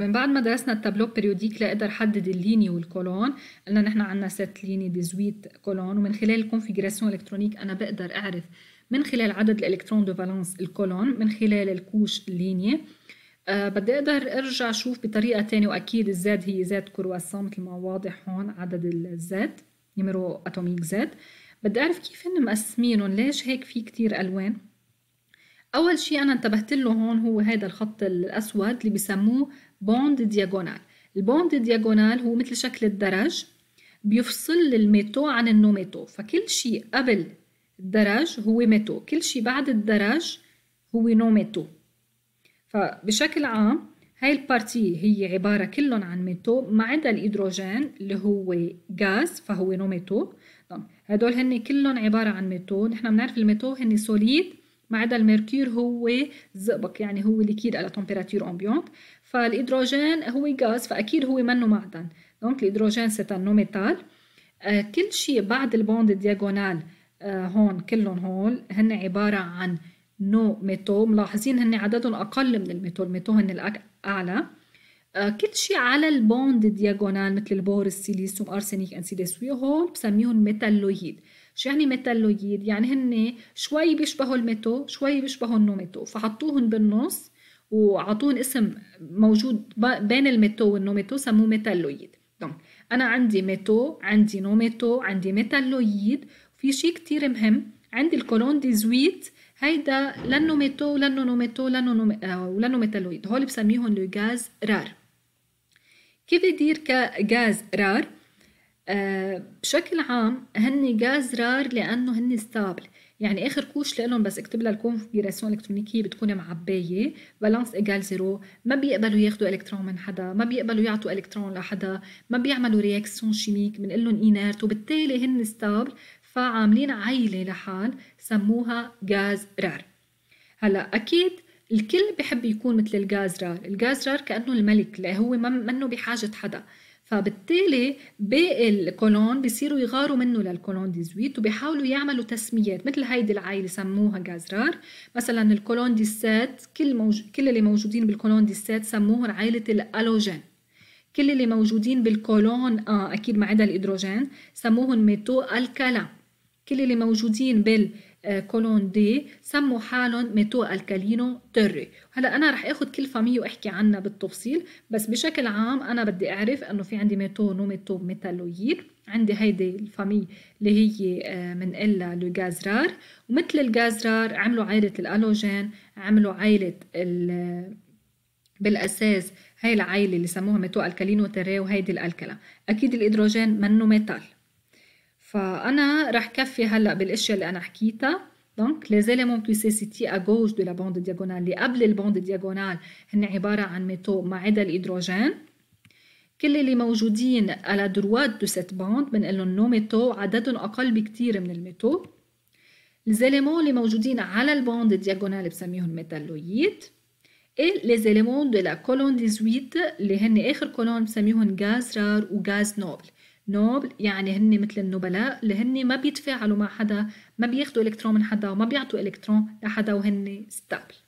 من بعد ما درسنا التابلو بريوديك لقدر حدد الليني والكولون قلنا نحن عندنا ست ليني ديزويت كولون ومن خلال الكونفيجراسيون الكترونيك انا بقدر اعرف من خلال عدد الالكترون دو فالانس الكولون من خلال الكوش الليني أه بدي اقدر ارجع اشوف بطريقه تانية واكيد الزاد هي زاد كرواسون مثل ما واضح هون عدد الزاد نمرو اتوميك زاد بدي اعرف كيف هن مقسمينهم ليش هيك في كتير الوان أول شيء أنا انتبهت له هون هو هذا الخط الأسود اللي بسموه بوند دياغونال البوند دياغونال هو مثل شكل الدرج بيفصل الميتو عن النوميتو فكل شيء قبل الدرج هو ميتو كل شيء بعد الدرج هو نوميتو فبشكل عام هاي البارتي هي عبارة كلهم عن ميتو ما عدا الإيدروجين اللي هو غاز فهو نوميتو هدول هن كلهم عبارة عن ميتو نحن بنعرف الميتو هن سوليد ما عدا الميركور هو زئبق يعني هو ليكيد على تمبيراتور امبيونت فالهيدروجين هو غاز فاكيد هو منه معدن دونك الهيدروجين سيت نو ميتال كل شيء بعد البوند دياغونال آه، هون كلهم هول هن عباره عن نو ميتو ملاحظين هن عددهم اقل من الميتو الميتو هن الاعلى آه، كل شيء على البوند دياغونال مثل البور السيليسيوم ارسنيك انسيدس وهول بسميهم ميتالويد شو يعني ميتالويد يعني هن شوي بيشبهوا الميتو شوي بيشبهوا النوميتو فحطوهم بالنص وعطوهم اسم موجود بين الميتو والنوميتو سموه ميتالويد دونك انا عندي ميتو عندي نوميتو عندي ميتالويد في شيء كتير مهم عندي الكولون دي زويت هيدا لانه ميتو لانه نوميتو لانه آه، ولانه ميتالويد هول بسميهم لو غاز رار كيف يدير كغاز رار آه، بشكل عام هن غاز رار لانه هن ستابل يعني اخر كوش لهم بس اكتب لها الكونفيجراسيون الالكترونيكيه بتكون معبايه بالانس ايجال زيرو ما بيقبلوا ياخذوا الكترون من حدا ما بيقبلوا يعطوا الكترون لحدا ما بيعملوا رياكسيون شيميك بنقول لهم اينرت وبالتالي هن ستابل فعاملين عيله لحال سموها غاز رار هلا اكيد الكل بحب يكون مثل الغاز رار الغاز رار كانه الملك لا هو منه بحاجه حدا فبالتالي باقي الكولون بيصيروا يغاروا منه للكولون 18 وبيحاولوا يعملوا تسميات مثل هيدي العائله سموها جازرار مثلا الكولون 17 كل موج... كل اللي موجودين بالكولون 17 سموهم عائله الالوجين كل اللي موجودين بالكولون آه اكيد ما عدا الهيدروجين سموهم ميتو الكالا كل اللي موجودين بال آه، كولون دي سموا حالهم ميتو الكالينو تري هلا انا رح اخذ كل فامي واحكي عنها بالتفصيل بس بشكل عام انا بدي اعرف انه في عندي ميتو نوميتو ميتالويد عندي هيدي الفامي اللي هي بنقلها آه، لوغازرار ومثل الجازرار عملوا عائلة الألوجين عملوا عائلة بالأساس هاي العائلة اللي سموها ميتو الكالينو تري وهيدي الألكلا أكيد الهيدروجين منه ميتال فأنا رح كفي هلأ بالأشياء اللي أنا حكيتها دونك لازالمون سي سيتي ا غوج دو لا بوند دياغونال اللي قبل البوند دياغونال هن عبارة عن ميتو ما عدا الهيدروجين كل اللي موجودين على دروات دو سيت بوند لهم نو ميتو عددهم أقل بكتير من الميتو الزيليمون اللي موجودين على البوند دياغونال بسميهم ميتالويد اي لي زيليمون دو لا كولون 18 اللي هن اخر كولون بسميهم غاز رار وغاز نوبل نوبل يعني هن مثل النبلاء اللي هن ما بيتفاعلوا مع حدا ما بياخدوا الكترون من حدا وما بيعطوا الكترون لحدا وهن ستابل